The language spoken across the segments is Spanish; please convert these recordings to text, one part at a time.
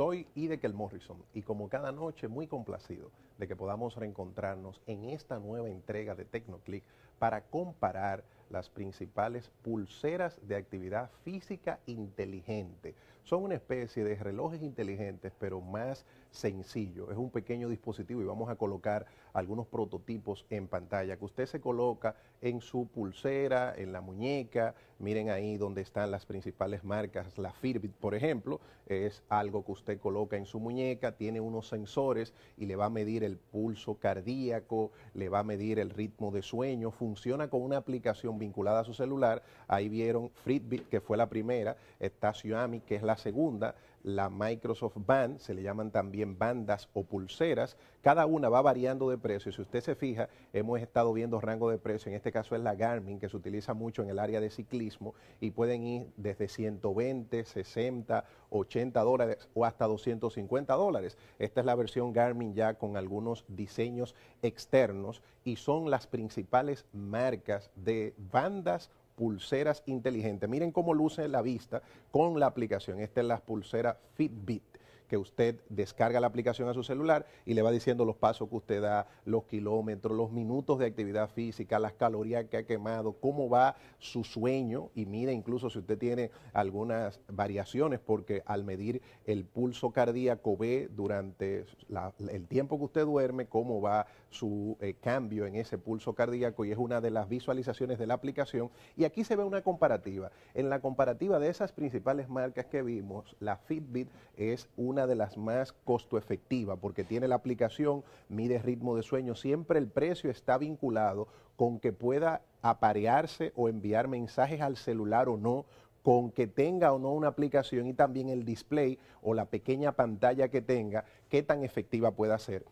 Soy Idekel Morrison y como cada noche muy complacido de que podamos reencontrarnos en esta nueva entrega de TecnoClick para comparar las principales pulseras de actividad física inteligente. Son una especie de relojes inteligentes, pero más sencillo. Es un pequeño dispositivo y vamos a colocar algunos prototipos en pantalla que usted se coloca en su pulsera, en la muñeca. Miren ahí donde están las principales marcas. La Fitbit, por ejemplo, es algo que usted coloca en su muñeca, tiene unos sensores y le va a medir el pulso cardíaco, le va a medir el ritmo de sueño. Funciona con una aplicación vinculada a su celular. Ahí vieron Fitbit, que fue la primera, está Xiaomi, que es la segunda, la Microsoft Band, se le llaman también bandas o pulseras, cada una va variando de precio. Si usted se fija, hemos estado viendo rango de precio, en este caso es la Garmin, que se utiliza mucho en el área de ciclismo y pueden ir desde 120, 60, 80 dólares o hasta 250 dólares. Esta es la versión Garmin ya con algunos diseños externos y son las principales marcas de bandas pulseras inteligentes. Miren cómo luce la vista con la aplicación. Esta es la pulsera Fitbit que usted descarga la aplicación a su celular y le va diciendo los pasos que usted da, los kilómetros, los minutos de actividad física, las calorías que ha quemado, cómo va su sueño y mide incluso si usted tiene algunas variaciones porque al medir el pulso cardíaco ve durante el tiempo que usted duerme cómo va su eh, cambio en ese pulso cardíaco y es una de las visualizaciones de la aplicación y aquí se ve una comparativa. En la comparativa de esas principales marcas que vimos, la Fitbit es una de las más costo efectiva porque tiene la aplicación, mide ritmo de sueño, siempre el precio está vinculado con que pueda aparearse o enviar mensajes al celular o no, con que tenga o no una aplicación y también el display o la pequeña pantalla que tenga, qué tan efectiva pueda ser.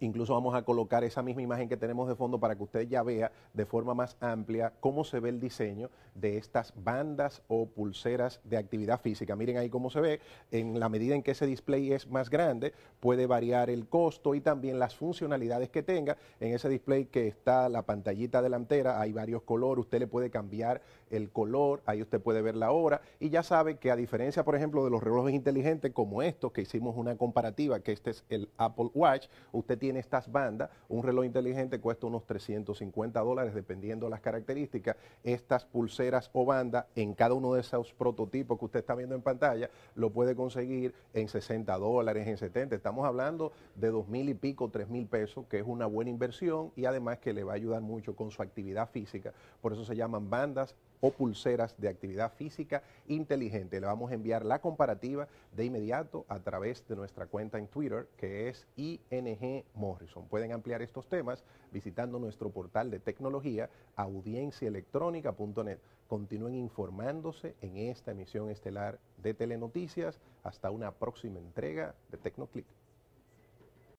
Incluso vamos a colocar esa misma imagen que tenemos de fondo para que usted ya vea de forma más amplia cómo se ve el diseño de estas bandas o pulseras de actividad física. Miren ahí cómo se ve. En la medida en que ese display es más grande, puede variar el costo y también las funcionalidades que tenga. En ese display que está la pantallita delantera, hay varios colores. Usted le puede cambiar el color, ahí usted puede ver la hora y ya sabe que a diferencia, por ejemplo, de los relojes inteligentes como estos, que hicimos una comparativa, que este es el Apple Watch, usted tiene en estas bandas. Un reloj inteligente cuesta unos 350 dólares dependiendo de las características. Estas pulseras o bandas en cada uno de esos prototipos que usted está viendo en pantalla lo puede conseguir en 60 dólares, en 70. Estamos hablando de 2 mil y pico, 3 mil pesos, que es una buena inversión y además que le va a ayudar mucho con su actividad física. Por eso se llaman bandas o pulseras de actividad física inteligente. Le vamos a enviar la comparativa de inmediato a través de nuestra cuenta en Twitter, que es ING Morrison. Pueden ampliar estos temas visitando nuestro portal de tecnología, audienciaelectrónica.net. Continúen informándose en esta emisión estelar de Telenoticias. Hasta una próxima entrega de TecnoClick.